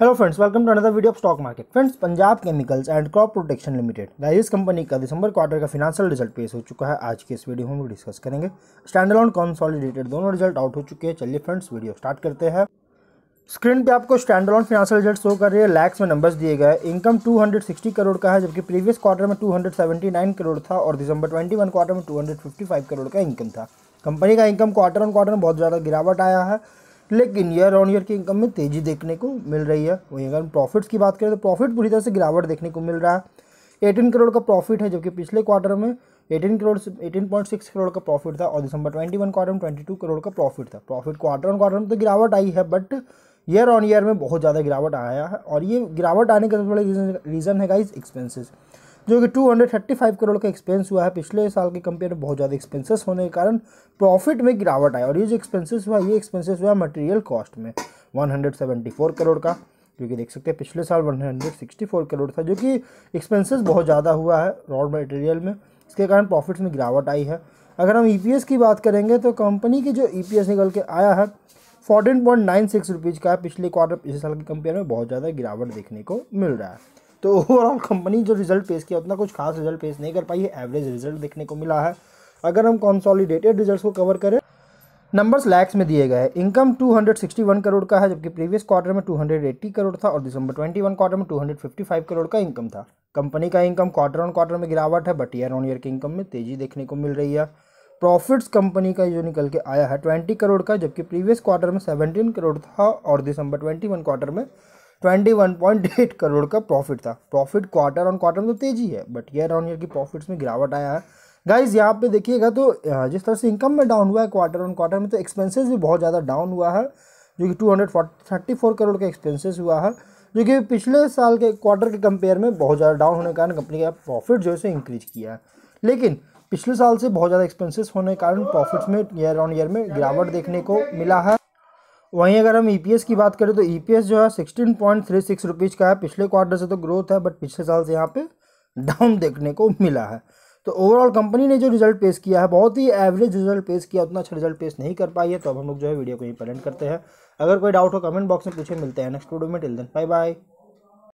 hello friends welcome to another video of stock market friends Punjab chemicals and crop protection limited guys company का दिसंबर quarter का financial result पेश हो चुका है आज के इस वीडियो में हम डिस्कस करेंगे स्टैंड ऑन कॉन्सॉलिडेटेड दोनों रिजल्ट आउट हो चुके हैं चलिए फ्रेंड्स वीडियो स्टार्ट करते हैं स्क्रीन पे आपको standalone financial result show कर रहे हैं लैक्स में नंबर्स दिए गए इनकम 260 करोड़ का है जबकि प्रीवियस क्वार्टर में 279 करोड़ था और दिसंबर 21 क्वार्टर में 255 करोड़ का इनकम था कंपनी का इनकम क्वार्टर ऑन क्वार्टर में बहुत ज़्यादा गिरावट आया है लेकिन ईयर ऑन ईयर की इनकम में तेज़ी देखने को मिल रही है वहीं अगर हम प्रॉफिट्स की बात करें तो प्रॉफिट पूरी तरह से गिरावट देखने को मिल रहा है एटीन करोड़ का प्रॉफिट है जबकि पिछले क्वार्टर में eighteen crore eighteen point six crore का प्रॉफिट था और दिसंबर ट्वेंटी वन क्वार्टर में ट्वेंटी टू करोड़ का प्रॉफिट था प्रॉफिट क्वार्टर ऑन क्वार्टर में तो गिरावट आई है बट ईयर ऑन ईयर में बहुत ज़्यादा गिरावट आया है और ये गिरावट आने का सबसे बड़ा रीज़न रीज़न है गाइज एक्सपेंसिस जो कि 235 करोड़ का एक्सपेंस हुआ है पिछले साल के कंपेयर में बहुत ज़्यादा एक्सपेंसेस होने के कारण प्रॉफिट में गिरावट आया और ये जो एक्सपेंसेस हुआ ये एक्सपेंसेस हुआ मटेरियल कॉस्ट में 174 करोड़ का जो कि देख सकते हैं पिछले साल 164 करोड़ था जो कि एक्सपेंसेस बहुत ज़्यादा हुआ है रॉड मटेरियल में इसके कारण प्रॉफिट्स में गिरावट आई है अगर हम ई e की बात करेंगे तो कंपनी की जो ई e निकल के आया है fourteen point nine six rupees का पिछले क्वार्टर पिछले साल के कंपेयर में बहुत ज़्यादा गिरावट देखने को मिल रहा है तो ओवरऑल कंपनी जो रिजल्ट पेश किया उतना कुछ खास रिजल्ट पेश नहीं कर पाई है एवरेज रिजल्ट देखने को मिला है अगर हम कॉन्सॉलीडेटेड रिजल्ट को कवर करें नंबर्स लैक्स में दिए गए हैं इनकम 261 करोड़ का है जबकि प्रीवियस क्वार्टर में 280 करोड़ था और दिसंबर 21 क्वार्टर में 255 करोड़ का इनकम था कंपनी का इनकम क्वार्टर ऑन क्वार्टर में गिरावट है बट ईयर ऑन ईयर की इनकम में तेजी देखने को मिल रही है प्रॉफिट्स कंपनी का जो निकल के आया है ट्वेंटी करोड़ का जबकि प्रीवियस क्वार्टर में सेवनटीन करोड़ था और दिसंबर ट्वेंटी वन क्वार्टर में 21.8 करोड़ का प्रॉफिट था प्रॉफिट क्वार्टर ऑन क्वार्टर में तो तेजी है बट ईयर ऑन ईयर की प्रॉफिट्स में गिरावट आया है गाइज यहाँ पे देखिएगा तो जिस तरह से इनकम में डाउन हुआ है क्वार्टर ऑन क्वार्टर में तो एक्सपेंसेस भी बहुत ज़्यादा डाउन हुआ है जो कि टू करोड़ का एक्सपेंसेस हुआ है जो कि पिछले साल के क्वार्टर के कंपेयर में बहुत ज़्यादा डाउन होने के कारण कंपनी का प्रॉफिट जो है इंक्रीज किया है लेकिन पिछले साल से बहुत ज़्यादा एक्सपेंसेस होने के कारण प्रॉफिट्स में ईयर ऑन ईयर में गिरावट देखने को मिला है वहीं अगर हम ईपीएस e की बात करें तो ईपीएस e जो है sixteen point three six rupees का है पिछले क्वार्टर से तो ग्रोथ है बट पिछले साल से यहाँ पे डाउन देखने को मिला है तो ओवरऑल कंपनी ने जो रिजल्ट पेश किया है बहुत ही एवरेज रिजल्ट पेश किया उतना अच्छा रिजल्ट पेश नहीं कर पाई है तो अब हम लोग जो है वीडियो को ही प्रेजेंट करते हैं अगर कोई डाउट हो कमेंट बॉक्स में पूछे मिलते हैं नेक्स्ट वीडियो में टिल देन बाय बाय